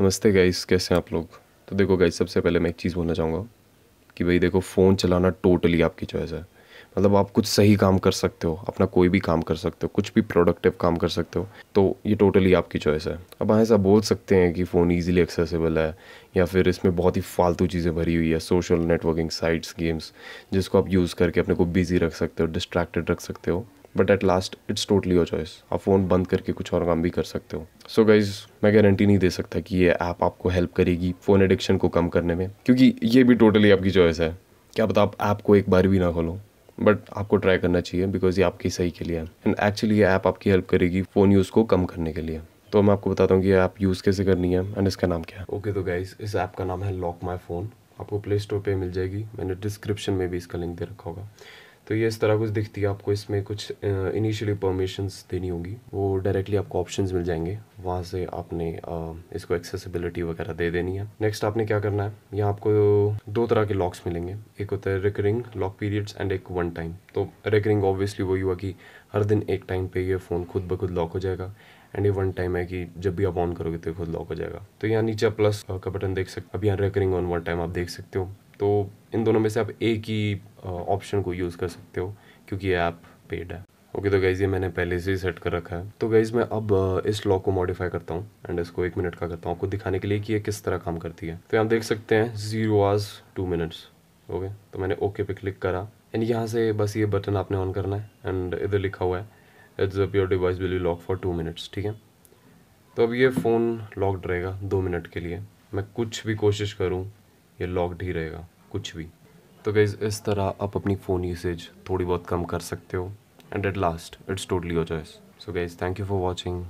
नमस्ते गाइस कैसे हैं आप लोग तो देखो गाइस सबसे पहले मैं एक चीज़ बोलना चाहूँगा कि भाई देखो फ़ोन चलाना टोटली आपकी चॉइस है मतलब आप कुछ सही काम कर सकते हो अपना कोई भी काम कर सकते हो कुछ भी प्रोडक्टिव काम कर सकते हो तो ये टोटली आपकी चॉइस है अब हम ऐसा बोल सकते हैं कि फ़ोन ईज़िली एक्सेसिबल है या फिर इसमें बहुत ही फालतू चीज़ें भरी हुई है सोशल नेटवर्किंग साइट्स गेम्स जिसको आप यूज़ करके अपने को बिजी रख सकते हो डिस्ट्रैक्टेड रख सकते हो but at last it's totally your choice आप फ़ोन बंद करके कुछ और काम भी कर सकते हो सो so गाइज मैं गारंटी नहीं दे सकता कि ये ऐप आप आपको हेल्प करेगी फ़ोन एडिक्शन को कम करने में क्योंकि ये भी टोटली आपकी चॉइस है क्या पता आप ऐप को एक बार भी ना खोलो बट आपको ट्राई करना चाहिए बिकॉज ये आपकी सही के लिए एंड एक्चुअली ये ऐप आपकी हेल्प करेगी फ़ोन यूज़ को कम करने के लिए तो मैं आपको बताता हूँ कि ऐप यूज़ कैसे करनी है एंड इसका नाम क्या है ओके तो गाइज इस ऐप का नाम है लॉक माई फ़ोन आपको प्ले स्टोर पर मिल जाएगी मैंने डिस्क्रिप्शन में भी इसका लिंक दे रखा होगा तो ये इस तरह कुछ दिखती है आपको इसमें कुछ इनिशियली परमिशंस देनी होगी वो डायरेक्टली आपको ऑप्शंस मिल जाएंगे वहाँ से आपने आ, इसको एक्सेसिबिलिटी वगैरह दे देनी है नेक्स्ट आपने क्या करना है यहाँ आपको दो तरह के लॉक्स मिलेंगे एक होता है रिकरिंग लॉक पीरियड्स एंड एक वन टाइम तो रिकरिंग ऑब्वियसली वही हुआ कि हर दिन एक टाइम पे ये फ़ोन खुद ब खुद लॉक हो जाएगा एंड ये वन टाइम है कि जब भी आप ऑन करोगे तो खुद लॉक हो जाएगा तो यहाँ नीचे प्लस का बटन देख सकते अब यहाँ रेकरिंग ऑन वन टाइम आप देख सकते हो तो इन दोनों में से आप एक ही ऑप्शन को यूज़ कर सकते हो क्योंकि ये ऐप पेड है ओके okay, तो गाइज़ ये मैंने पहले से ही सेट कर रखा है तो गाइज़ मैं अब इस लॉक को मॉडिफाई करता हूँ एंड इसको एक मिनट का करता हूँ आपको दिखाने के लिए कि ये किस तरह काम करती है तो यहाँ देख सकते हैं zero hours two minutes okay तो मैंने ओके पे क्लिक करा एंड यहाँ से बस ये बटन आपने ऑन करना है एंड इधर लिखा हुआ है it's up your device will be lock for two minutes ठीक है तो अब ये फ़ोन लॉक्ड रहेगा दो मिनट के लिए मैं कुछ भी कोशिश करूँ ये लॉकड ही रहेगा कुछ भी तो गैज़ इस तरह आप अपनी फ़ोन यूसेज थोड़ी बहुत कम कर सकते हो and at last it's totally your choice so guys thank you for watching